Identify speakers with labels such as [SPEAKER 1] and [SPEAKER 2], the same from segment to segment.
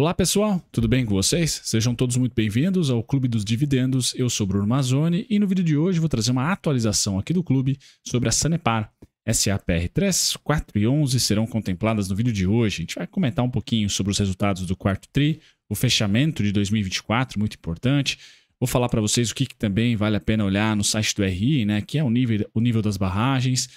[SPEAKER 1] Olá pessoal, tudo bem com vocês? Sejam todos muito bem-vindos ao Clube dos Dividendos. Eu sou Bruno Mazzoni e no vídeo de hoje vou trazer uma atualização aqui do clube sobre a Sanepar. SAPR 3, 4 e 11 serão contempladas no vídeo de hoje. A gente vai comentar um pouquinho sobre os resultados do quarto TRI, o fechamento de 2024, muito importante. Vou falar para vocês o que, que, também vale a pena olhar no site do RI, né, que é o nível, o nível das barragens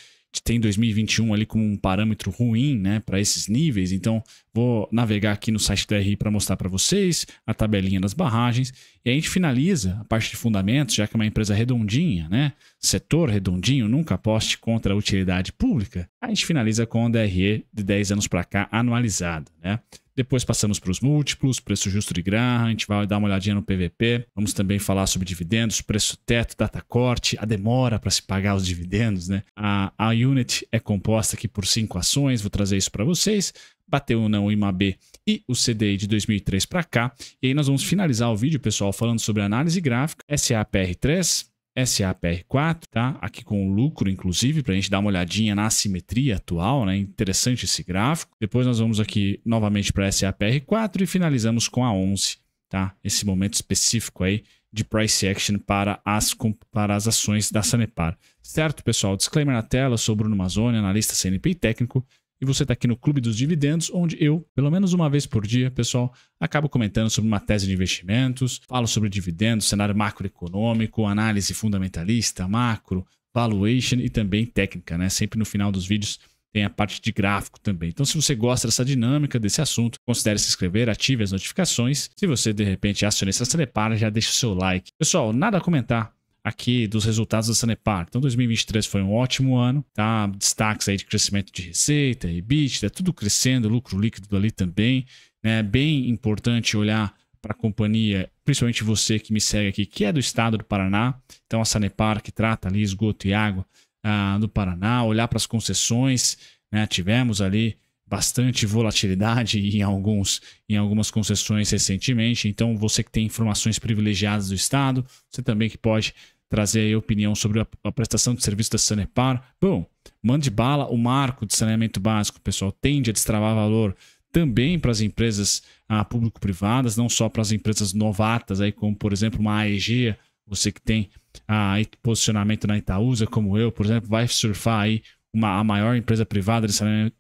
[SPEAKER 1] tem 2021 ali como um parâmetro ruim, né, para esses níveis. Então, vou navegar aqui no site da RI para mostrar para vocês a tabelinha das barragens e a gente finaliza a parte de fundamentos, já que é uma empresa redondinha, né? Setor redondinho, nunca aposte contra a utilidade pública. A gente finaliza com a DRE de 10 anos para cá anualizada, né? Depois passamos para os múltiplos, preço justo de Graham, a gente vai dar uma olhadinha no PVP. Vamos também falar sobre dividendos, preço teto, data corte, a demora para se pagar os dividendos, né? A, a unit é composta aqui por cinco ações, vou trazer isso para vocês bateu ou não o IMAB e o CDI de 2003 para cá. E aí nós vamos finalizar o vídeo, pessoal, falando sobre análise gráfica, SAPR3, SAPR4, tá? Aqui com lucro, inclusive, para a gente dar uma olhadinha na assimetria atual, né? Interessante esse gráfico. Depois nós vamos aqui novamente para SAPR4 e finalizamos com a 11, tá? Esse momento específico aí de price action para as, para as ações da Sanepar. Certo, pessoal? Disclaimer na tela, sou Bruno Mazoni, analista CNP e técnico. E você está aqui no Clube dos Dividendos, onde eu, pelo menos uma vez por dia, pessoal, acabo comentando sobre uma tese de investimentos, falo sobre dividendos, cenário macroeconômico, análise fundamentalista, macro, valuation e também técnica, né? Sempre no final dos vídeos tem a parte de gráfico também. Então, se você gosta dessa dinâmica, desse assunto, considere se inscrever, ative as notificações. Se você, de repente, acionista, se Telepar, já deixa o seu like. Pessoal, nada a comentar aqui dos resultados da Sanepar. Então 2023 foi um ótimo ano, tá? Destaques aí de crescimento de receita, EBITDA, tudo crescendo, lucro líquido ali também, né? Bem importante olhar para a companhia, principalmente você que me segue aqui, que é do estado do Paraná. Então a Sanepar que trata ali esgoto e água ah, do Paraná, olhar para as concessões, né? Tivemos ali bastante volatilidade em alguns em algumas concessões recentemente. Então, você que tem informações privilegiadas do estado, você também que pode trazer aí opinião sobre a, a prestação de serviço da Sanepar. Bom, mande bala o marco de saneamento básico, pessoal. Tende a destravar valor também para as empresas ah, público-privadas, não só para as empresas novatas, aí, como por exemplo uma AEG, você que tem ah, posicionamento na Itaúsa, como eu, por exemplo, vai surfar aí uma, a maior empresa privada de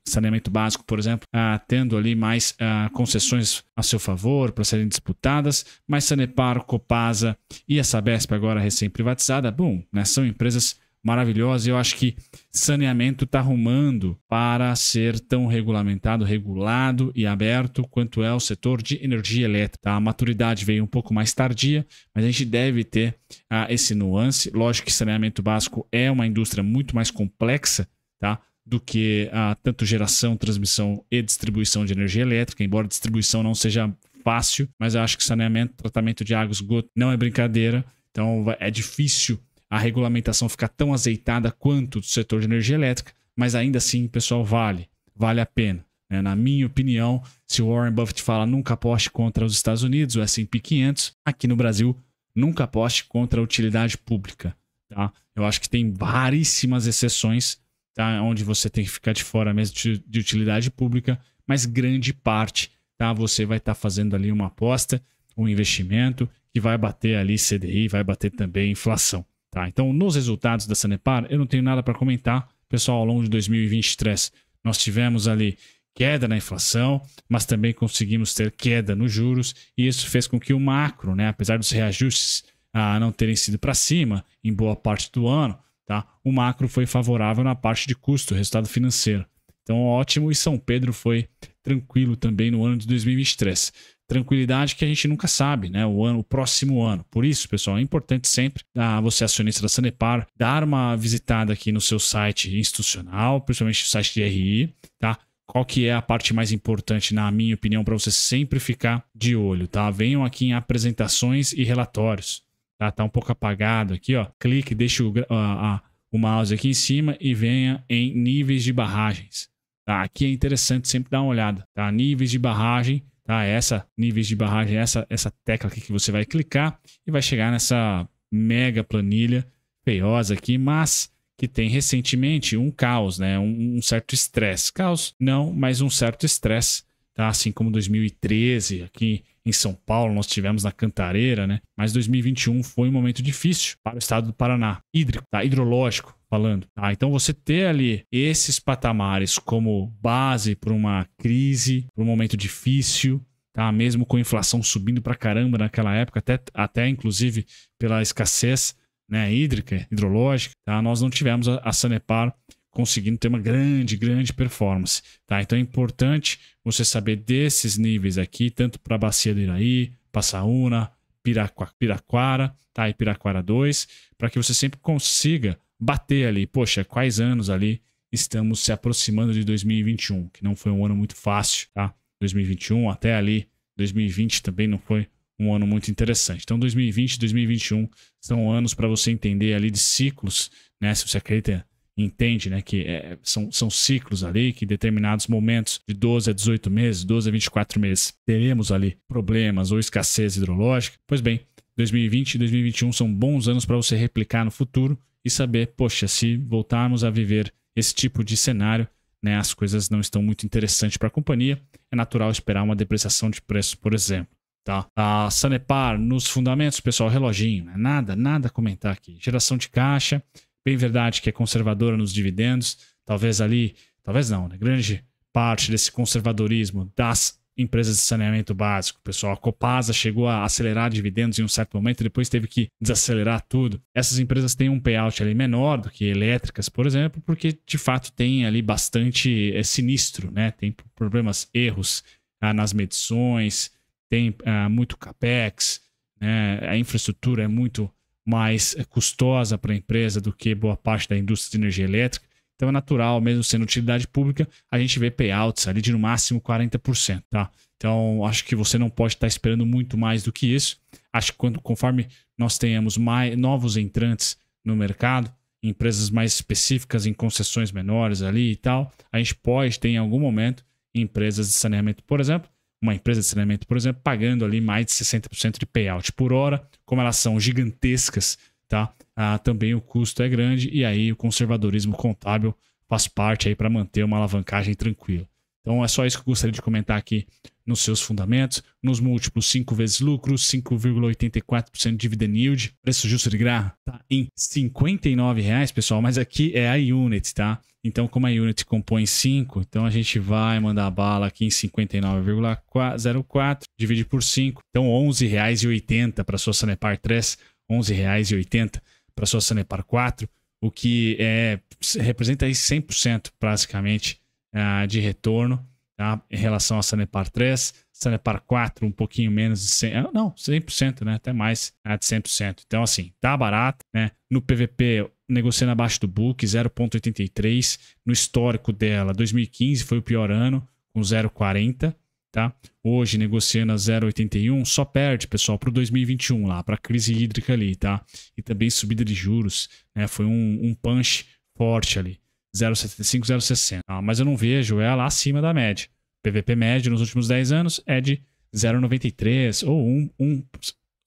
[SPEAKER 1] saneamento básico, por exemplo, ah, tendo ali mais ah, concessões a seu favor para serem disputadas, mas Sanepar, Copasa e a Sabesp agora recém-privatizada, bom, né, são empresas maravilhosas. E eu acho que saneamento está arrumando para ser tão regulamentado, regulado e aberto quanto é o setor de energia elétrica. Tá? A maturidade veio um pouco mais tardia, mas a gente deve ter ah, esse nuance. Lógico que saneamento básico é uma indústria muito mais complexa tá? do que a tanto geração, transmissão e distribuição de energia elétrica, embora distribuição não seja fácil, mas eu acho que saneamento, tratamento de água, esgoto não é brincadeira, então é difícil a regulamentação ficar tão azeitada quanto do setor de energia elétrica, mas ainda assim, pessoal, vale, vale a pena. Né? Na minha opinião, se o Warren Buffett fala nunca aposte contra os Estados Unidos, o S&P 500, aqui no Brasil, nunca aposte contra a utilidade pública. Tá? Eu acho que tem raríssimas exceções tá? Onde você tem que ficar de fora mesmo de utilidade pública, mas grande parte, tá? Você vai estar tá fazendo ali uma aposta, um investimento que vai bater ali CDI, vai bater também inflação, tá? Então, nos resultados da Sanepar, eu não tenho nada para comentar, pessoal, ao longo de 2023, nós tivemos ali queda na inflação, mas também conseguimos ter queda nos juros, e isso fez com que o macro, né, apesar dos reajustes ah, não terem sido para cima em boa parte do ano, Tá? O macro foi favorável na parte de custo, resultado financeiro. Então, ótimo. E São Pedro foi tranquilo também no ano de 2023. Tranquilidade que a gente nunca sabe, né? O ano, o próximo ano. Por isso, pessoal, é importante sempre a tá? você, acionista da Sanepar, dar uma visitada aqui no seu site institucional, principalmente o site de RI, tá? Qual que é a parte mais importante, na minha opinião, para você sempre ficar de olho, tá? Venham aqui em apresentações e relatórios. Tá, tá um pouco apagado aqui, ó. Clique, deixa o, a, a, o mouse aqui em cima e venha em níveis de barragens. Tá, aqui é interessante sempre dar uma olhada. Tá, níveis de barragem tá? Essa níveis de barragem, essa essa tecla aqui que você vai clicar e vai chegar nessa mega planilha feiosa aqui, mas que tem recentemente um caos, né? Um, um certo estresse. Caos não, mas um certo estresse tá? Assim como 2013, aqui em São Paulo, nós tivemos na Cantareira, né? Mas 2021 foi um momento difícil para o estado do Paraná, hídrico, tá? Hidrológico falando. Tá? Então você ter ali esses patamares como base para uma crise, para um momento difícil, tá? Mesmo com a inflação subindo para caramba naquela época, até, até inclusive pela escassez né, hídrica, hidrológica, tá? nós não tivemos a, a Sanepar conseguindo ter uma grande, grande performance. Tá? Então é importante você saber desses níveis aqui, tanto para a Bacia do Iraí, Passaúna, Piraquara, Piraquara tá? e Piraquara 2, para que você sempre consiga bater ali, poxa, quais anos ali estamos se aproximando de 2021, que não foi um ano muito fácil, tá? 2021 até ali, 2020 também não foi um ano muito interessante. Então 2020 e 2021 são anos para você entender ali de ciclos, né? Se você acredita entende né, que é, são, são ciclos ali, que em determinados momentos, de 12 a 18 meses, 12 a 24 meses, teremos ali problemas ou escassez hidrológica. Pois bem, 2020 e 2021 são bons anos para você replicar no futuro e saber, poxa, se voltarmos a viver esse tipo de cenário, né, as coisas não estão muito interessantes para a companhia, é natural esperar uma depreciação de preço por exemplo. Tá? A Sanepar, nos fundamentos, pessoal, reloginho, né? nada, nada a comentar aqui. Geração de caixa, bem verdade que é conservadora nos dividendos, talvez ali, talvez não, né? grande parte desse conservadorismo das empresas de saneamento básico, pessoal. A Copasa chegou a acelerar dividendos em um certo momento, depois teve que desacelerar tudo. Essas empresas têm um payout ali menor do que elétricas, por exemplo, porque de fato tem ali bastante é, sinistro, né? Tem problemas, erros ah, nas medições, tem ah, muito capex, né? A infraestrutura é muito mais é, custosa para a empresa do que boa parte da indústria de energia elétrica. Então é natural, mesmo sendo utilidade pública, a gente vê payouts ali de no máximo 40%, tá? Então acho que você não pode estar esperando muito mais do que isso. Acho que quando, conforme nós tenhamos mais, novos entrantes no mercado, empresas mais específicas em concessões menores ali e tal, a gente pode ter em algum momento empresas de saneamento, por exemplo, uma empresa de saneamento, por exemplo, pagando ali mais de 60% de payout por hora, como elas são gigantescas, tá? Ah, também o custo é grande e aí o conservadorismo contábil faz parte aí para manter uma alavancagem tranquila. Então é só isso que eu gostaria de comentar aqui nos seus fundamentos, nos múltiplos 5 vezes lucro, 5,84% dividend yield, preço justo de grá tá em R$ 59,00, pessoal, mas aqui é a unit, tá? Então, como a unit compõe 5, então a gente vai mandar a bala aqui em 59,04, divide por 5. Então, R$ 11,80 para sua Sanepar 3, R$ 11,80 para sua Sanepar 4, o que é, representa aí 100% basicamente ah, de retorno tá? em relação à Sanepar 3. Sanepar 4, um pouquinho menos de 100%, ah, não, 100%, né? Até mais né? de 100%. Então, assim, tá barato, né? No PVP, negociando abaixo do book, 0,83. No histórico dela, 2015 foi o pior ano, com 0,40. Tá? Hoje negociando a 0,81, só perde, pessoal, para o 2021 lá, para a crise hídrica ali, tá? E também subida de juros, né? Foi um, um punch forte ali, 0,75, 0,60. Ah, mas eu não vejo ela acima da média. PVP médio nos últimos 10 anos é de 0,93 ou 1, 1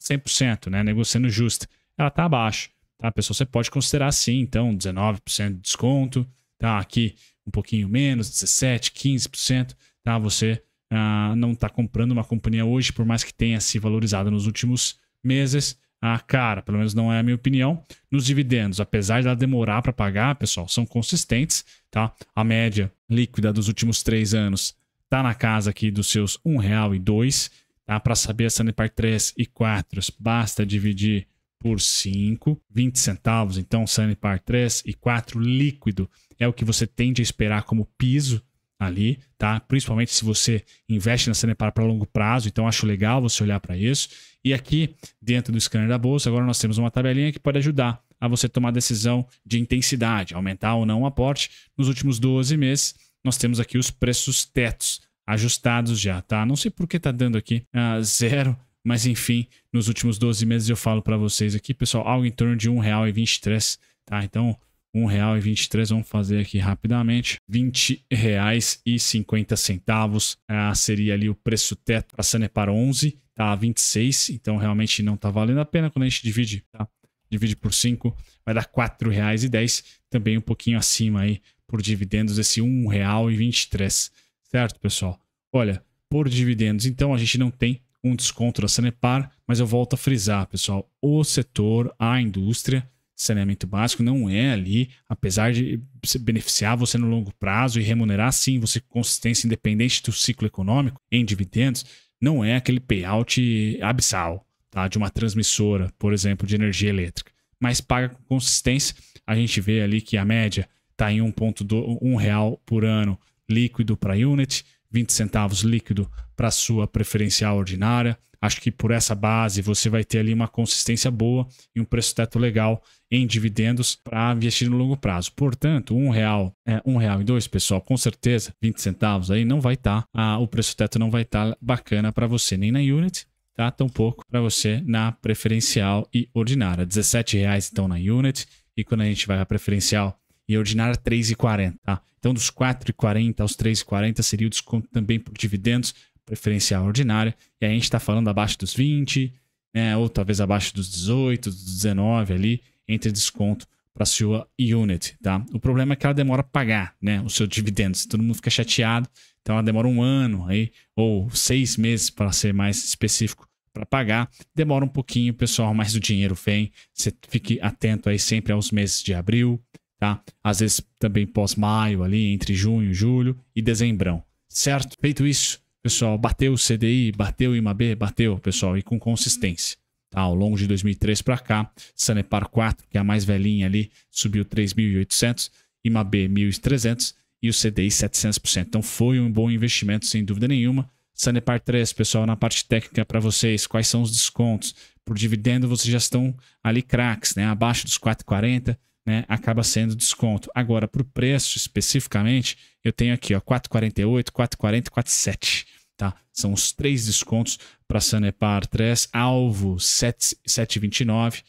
[SPEAKER 1] 100%, né? Negociando justa. Ela está abaixo. Tá, pessoal, você pode considerar sim, então, 19% de desconto, tá? Aqui um pouquinho menos, 17%, 15%, tá? Você ah, não está comprando uma companhia hoje, por mais que tenha se valorizado nos últimos meses, ah, cara, pelo menos não é a minha opinião. Nos dividendos, apesar de ela demorar para pagar, pessoal, são consistentes, tá? A média líquida dos últimos três anos tá na casa aqui dos seus R$ 1,02, tá? Para saber a Sanepar 3 e 4, basta dividir por 5, 20 centavos, então Par 3 e 4 líquido é o que você tende a esperar como piso ali, tá? Principalmente se você investe na Par para longo prazo, então acho legal você olhar para isso. E aqui, dentro do scanner da bolsa, agora nós temos uma tabelinha que pode ajudar a você tomar decisão de intensidade, aumentar ou não o aporte. Nos últimos 12 meses, nós temos aqui os preços tetos ajustados já, tá? Não sei por que tá dando aqui ah, zero mas enfim, nos últimos 12 meses eu falo para vocês aqui, pessoal, algo em torno de R$1,23, tá? Então, R$1,23, vamos fazer aqui rapidamente, R$20,50 ah, seria ali o preço teto para Sanepar 11, tá? 26, então realmente não tá valendo a pena quando a gente divide, tá? Divide por 5, vai dar R$4,10, também um pouquinho acima aí por dividendos esse R$1,23, certo, pessoal? Olha, por dividendos, então a gente não tem um desconto da Sanepar, mas eu volto a frisar, pessoal, o setor, a indústria, saneamento básico não é ali, apesar de beneficiar você no longo prazo e remunerar sim você com consistência independente do ciclo econômico em dividendos, não é aquele payout abissal, tá? De uma transmissora, por exemplo, de energia elétrica, mas paga com consistência. A gente vê ali que a média está em 1.2 real por ano líquido para unit, 20 centavos líquido para sua preferencial ordinária. Acho que por essa base você vai ter ali uma consistência boa e um preço teto legal em dividendos para investir no longo prazo. Portanto, um real, é, um real e dois, pessoal, com certeza, 20 centavos aí não vai estar, tá, o preço teto não vai estar tá bacana para você nem na unit, tá? Tampouco para você na preferencial e ordinária. reais então na unit e quando a gente vai a preferencial e a ordinária 3,40. Tá? Então, dos 4,40 aos 3,40 seria o desconto também por dividendos, preferencial ordinária. E aí a gente está falando abaixo dos 20, né? ou talvez abaixo dos 18, dos 19 ali, entre desconto para a sua unit. Tá? O problema é que ela demora a pagar né? os seus dividendos. Todo mundo fica chateado. Então ela demora um ano aí, ou seis meses para ser mais específico para pagar. Demora um pouquinho, pessoal, mas o dinheiro vem. Você fique atento aí sempre aos meses de abril, tá? Às vezes também pós-maio, ali entre junho, julho e dezembrão, certo? Feito isso, pessoal, bateu o CDI, bateu o IMAB, bateu, pessoal, e com consistência. Tá, ao longo de 2003 para cá, Sanepar 4, que é a mais velhinha ali, subiu 3.800, IMAB 1.300 e o CDI 700%. Então foi um bom investimento, sem dúvida nenhuma. Sanepar 3, pessoal, na parte técnica para vocês, quais são os descontos? Por dividendo, vocês já estão ali craques, né? abaixo dos 4,40 né, acaba sendo desconto. Agora, para o preço especificamente, eu tenho aqui ó, 4,48, 4,40, 4,7. Tá? São os três descontos para Sanepar 3, alvo 7, 7,29,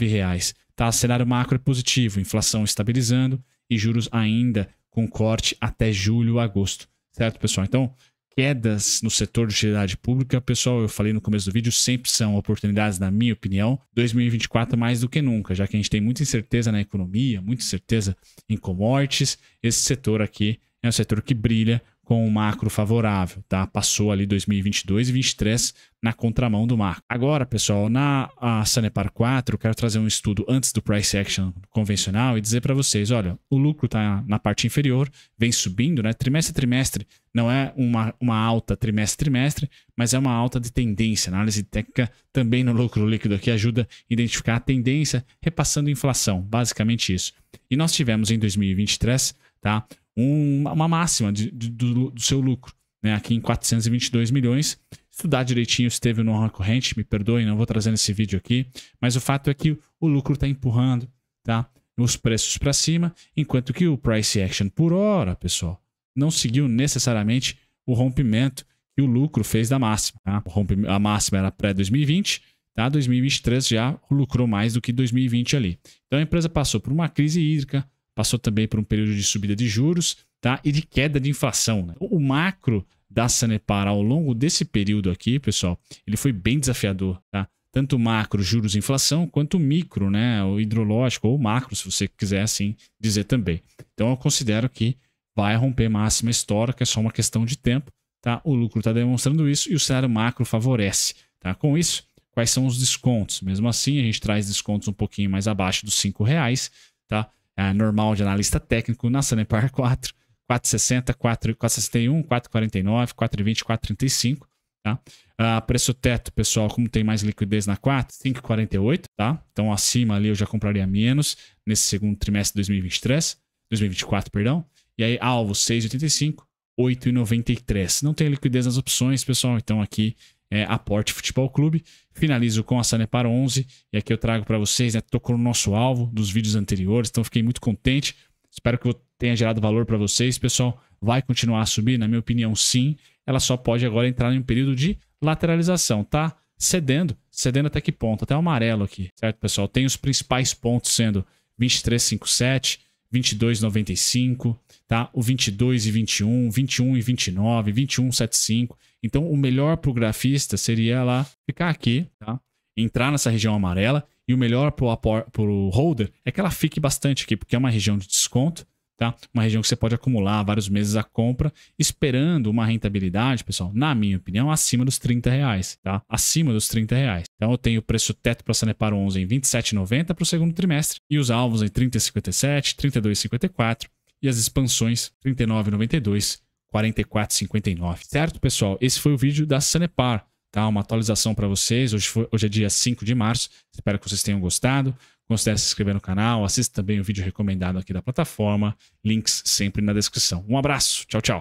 [SPEAKER 1] R$ reais. Tá? Cenário macro é positivo, inflação estabilizando e juros ainda com corte até julho, agosto. Certo, pessoal? Então, quedas no setor de utilidade pública, pessoal, eu falei no começo do vídeo, sempre são oportunidades, na minha opinião. 2024 mais do que nunca, já que a gente tem muita incerteza na economia, muita incerteza em commodities. Esse setor aqui é um setor que brilha com um macro favorável, tá? Passou ali 2022 e 2023 na contramão do marco. Agora, pessoal, na Sanepar 4, eu quero trazer um estudo antes do price action convencional e dizer para vocês, olha, o lucro está na parte inferior, vem subindo, né? Trimestre a trimestre não é uma, uma alta trimestre a trimestre, mas é uma alta de tendência. Análise técnica também no lucro líquido aqui ajuda a identificar a tendência repassando inflação, basicamente isso. E nós tivemos em 2023, tá? Um, uma máxima de, de, do, do seu lucro, né? Aqui em 422 milhões estudar direitinho se teve ou corrente, me perdoe, não vou trazendo esse vídeo aqui, mas o fato é que o lucro está empurrando, tá? Os preços para cima, enquanto que o price action por hora, pessoal, não seguiu necessariamente o rompimento que o lucro fez da máxima. Tá? A máxima era pré-2020, tá? 2023 já lucrou mais do que 2020 ali. Então a empresa passou por uma crise hídrica, passou também por um período de subida de juros, tá? E de queda de inflação. Né? O macro da Sanepar ao longo desse período aqui, pessoal, ele foi bem desafiador, tá? Tanto macro, juros, inflação, quanto micro, né? O hidrológico ou macro, se você quiser assim dizer também. Então eu considero que vai romper máxima histórica, é só uma questão de tempo, tá? O lucro está demonstrando isso e o cenário macro favorece, tá? Com isso, quais são os descontos? Mesmo assim, a gente traz descontos um pouquinho mais abaixo dos R$ reais, tá? É normal de analista técnico na Sanepar 4 460, 4, 461, 449, 420, 435, tá? Ah, preço teto, pessoal, como tem mais liquidez na 4, 5,48, tá? Então acima ali eu já compraria menos nesse segundo trimestre de 2023, 2024, perdão. E aí alvo 6,85, 8,93. Não tem liquidez nas opções, pessoal, então aqui é a aporte futebol clube. Finalizo com a Sanepar 11 e aqui eu trago para vocês, né, tocou no nosso alvo dos vídeos anteriores, então fiquei muito contente Espero que tenha gerado valor para vocês. Pessoal, vai continuar a subir? Na minha opinião, sim. Ela só pode agora entrar em um período de lateralização, tá? Cedendo. Cedendo até que ponto? Até o amarelo aqui, certo, pessoal? Tem os principais pontos sendo 23,57, 22,95, tá? O 22 e 21, 21 e 29, 21,75. Então, o melhor para o grafista seria lá ficar aqui, tá? Entrar nessa região amarela e o melhor para o holder é que ela fique bastante aqui, porque é uma região de desconto, tá? Uma região que você pode acumular vários meses a compra, esperando uma rentabilidade, pessoal, na minha opinião, acima dos 30 reais, tá? Acima dos 30 reais. Então eu tenho o preço teto para Sanepar 11 em 27,90 para o segundo trimestre e os alvos em 30,57, 32,54 e as expansões 39,92, 44,59, certo, pessoal? Esse foi o vídeo da Sanepar tá? Uma atualização para vocês. Hoje, foi, hoje é dia 5 de março. Espero que vocês tenham gostado. Considere se inscrever no canal, assista também o vídeo recomendado aqui da plataforma. Links sempre na descrição. Um abraço, tchau, tchau.